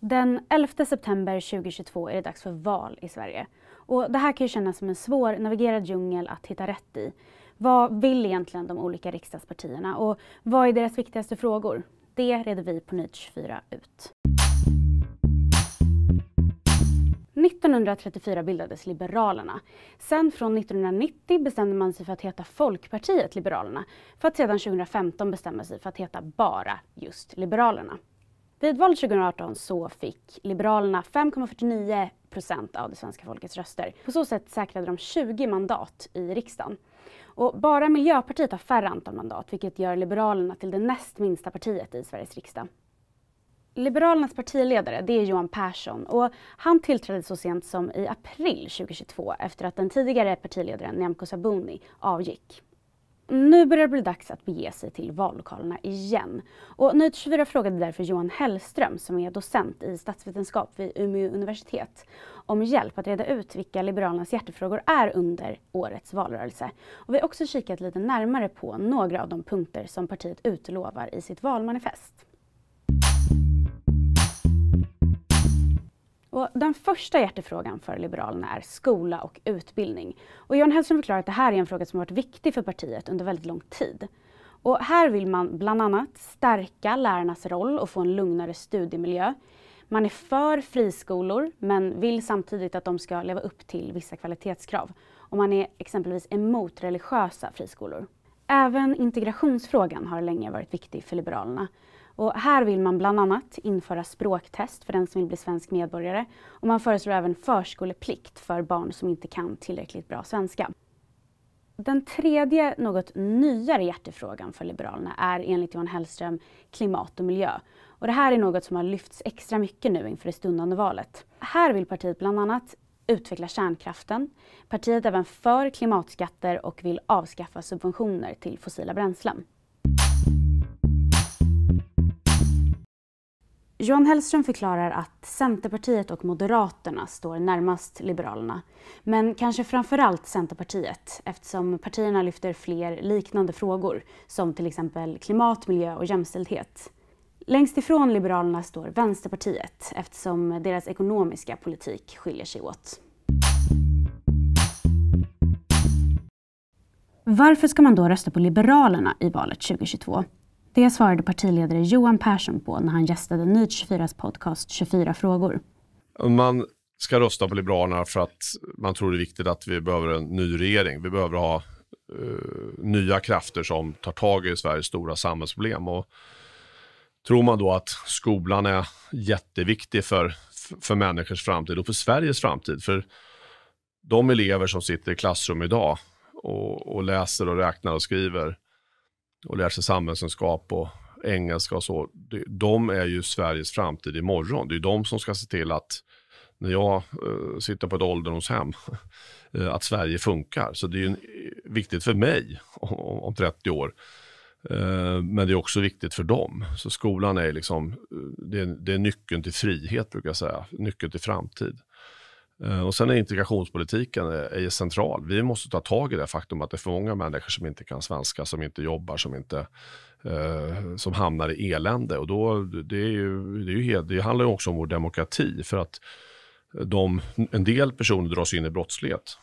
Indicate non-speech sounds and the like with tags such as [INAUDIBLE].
Den 11 september 2022 är det dags för val i Sverige. Och det här kan ju kännas som en svår navigerad djungel att hitta rätt i. Vad vill egentligen de olika riksdagspartierna och vad är deras viktigaste frågor? Det reder vi på Nyheter 24 ut. 1934 bildades Liberalerna. Sen från 1990 bestämde man sig för att heta Folkpartiet Liberalerna för att sedan 2015 bestämma sig för att heta bara just Liberalerna. Vid valet 2018 så fick Liberalerna 5,49 procent av det svenska folkets röster. På så sätt säkrade de 20 mandat i riksdagen. Och bara Miljöpartiet har färre antal mandat, vilket gör Liberalerna till det näst minsta partiet i Sveriges riksdag. Liberalernas partiledare det är Johan Persson och han tillträdde så sent som i april 2022 efter att den tidigare partiledaren Nyamko Sabuni avgick. Nu börjar det bli dags att bege sig till vallokalerna igen. Och Nyhet24 frågade därför Johan Hellström, som är docent i statsvetenskap vid Umeå universitet, om hjälp att reda ut vilka Liberalernas hjärtefrågor är under årets valrörelse. Och vi har också kikat lite närmare på några av de punkter som partiet utlovar i sitt valmanifest. Och den första hjärtefrågan för Liberalerna är skola och utbildning. Och Göran Hellström förklarar att det här är en fråga som har varit viktig för partiet under väldigt lång tid. Och här vill man bland annat stärka lärarnas roll och få en lugnare studiemiljö. Man är för friskolor men vill samtidigt att de ska leva upp till vissa kvalitetskrav. Och man är exempelvis emot religiösa friskolor. Även integrationsfrågan har länge varit viktig för Liberalerna. Och här vill man bland annat införa språktest för den som vill bli svensk medborgare och man föreslår även förskoleplikt för barn som inte kan tillräckligt bra svenska. Den tredje, något nyare hjärtefrågan för Liberalerna är enligt Johan Hellström klimat och miljö. Och det här är något som har lyfts extra mycket nu inför det stundande valet. Här vill partiet bland annat utveckla kärnkraften. Partiet är även för klimatskatter och vill avskaffa subventioner till fossila bränslen. Johan Hellström förklarar att Centerpartiet och Moderaterna står närmast Liberalerna. Men kanske framförallt Centerpartiet eftersom partierna lyfter fler liknande frågor som till exempel klimat, miljö och jämställdhet. Längst ifrån Liberalerna står Vänsterpartiet eftersom deras ekonomiska politik skiljer sig åt. Varför ska man då rösta på Liberalerna i valet 2022? Det svarade partiledare Johan Persson på när han gästade Nytt 24s podcast 24 frågor. Man ska rösta på Liberalerna för att man tror det är viktigt att vi behöver en ny regering. Vi behöver ha uh, nya krafter som tar tag i Sveriges stora samhällsproblem. Och tror man då att skolan är jätteviktig för, för människors framtid och för Sveriges framtid. För de elever som sitter i klassrum idag och, och läser och räknar och skriver och lär sig samhällskunskap och engelska och så, de är ju Sveriges framtid imorgon. Det är de som ska se till att när jag eh, sitter på ett ålderdomshem, [LAUGHS] eh, att Sverige funkar. Så det är ju eh, viktigt för mig [LAUGHS] om, 30 år. men det är också viktigt för dem. Så skolan är liksom, det är, nyckeln till frihet brukar jag säga, nyckeln till framtid. Eh, och sen är integrationspolitiken eh, är central. Vi måste ta tag i det faktum att det är för många människor som inte kan svenska, som inte jobbar, som, inte, eh, som hamnar i elände. Och då, det, är ju, det, är ju, det handlar ju också om vår demokrati. För att de, en del personer dras in i brottslighet